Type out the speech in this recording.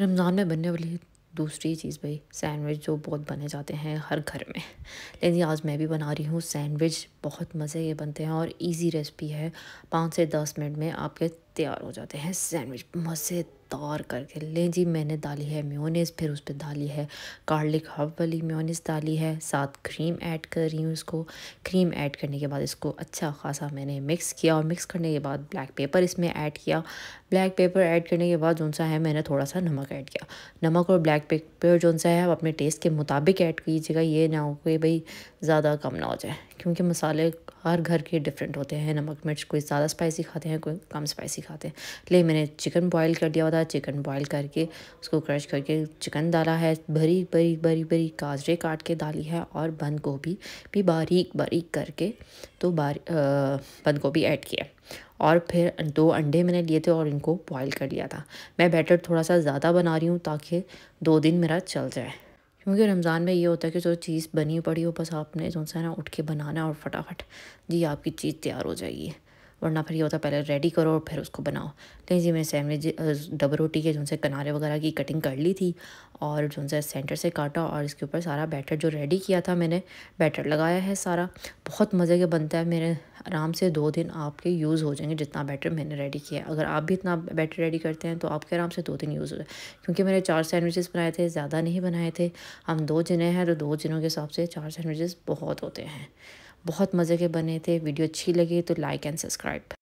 रमज़ान में बनने वाली दूसरी चीज़ भाई सैंडविच जो बहुत बने जाते हैं हर घर में लेकिन आज मैं भी बना रही हूँ सैंडविच बहुत मज़े के बनते हैं और इजी रेसिपी है पाँच से दस मिनट में आपके तैयार हो जाते हैं सैंडविच मज़े तार करके ले जी मैंने डाली है म्योनीस फिर उस पर डाली है गार्लिक हर्ब वाली म्योनीस डाली है साथ क्रीम ऐड कर रही हूँ इसको क्रीम ऐड करने के बाद इसको अच्छा खासा मैंने मिक्स किया और मिक्स करने के बाद ब्लैक पेपर इसमें ऐड किया ब्लैक पेपर ऐड करने के बाद जौन सा है मैंने थोड़ा सा नमक ऐड किया नमक और ब्लैक पेपर जौन सा है आप अपने टेस्ट के मुताबिक ऐड कीजिएगा ये ना हो कि भाई ज़्यादा कम ना हो जाए क्योंकि मसाले हर घर के डिफरेंट होते हैं नमक मिर्च कोई ज़्यादा स्पाइसी खाते हैं कोई कम स्पाइसी खाते हैं लेकिन मैंने चिकन बॉईल कर दिया हुआ था चिकन बॉईल करके उसको क्रश करके चिकन डाला है भरी भरी भरी भरी गाजरे काट के डाली है और बंद गोभी भी बारीक बारीक करके तो बारी बंद गोभी ऐड किया और फिर दो अंडे मैंने लिए थे और इनको बॉयल कर लिया था मैं बैटर थोड़ा सा ज़्यादा बना रही हूँ ताकि दो दिन मेरा चल जाए क्योंकि रमज़ान में ये होता है कि जो चीज़ बनी पड़ी हो बस आपने जो सा ना उठ के बनाना और फटाफट जी आपकी चीज़ तैयार हो जाएगी वरना फिर ये होता है पहले रेडी करो और फिर उसको बनाओ कहीं जी मैंने सैंडविच डबल रोटी के जो से किनारे वगैरह की कटिंग कर ली थी और जो से सेंटर से काटा और इसके ऊपर सारा बैटर जो रेडी किया था मैंने बैटर लगाया है सारा बहुत मज़े के बनता है मेरे आराम से दो दिन आपके यूज़ हो जाएंगे जितना बैटर मैंने रेडी किया अगर आप भी इतना बैटर रेडी करते हैं तो आपके आराम से दो दिन यूज़ हो जाए क्योंकि मैंने चार सैंडविचेस बनाए थे ज़्यादा नहीं बनाए थे हम दो जने हैं तो दो जनों के हिसाब से चार सैंडविचेस बहुत होते हैं बहुत मज़े के बने थे वीडियो अच्छी लगी तो लाइक एंड सब्सक्राइब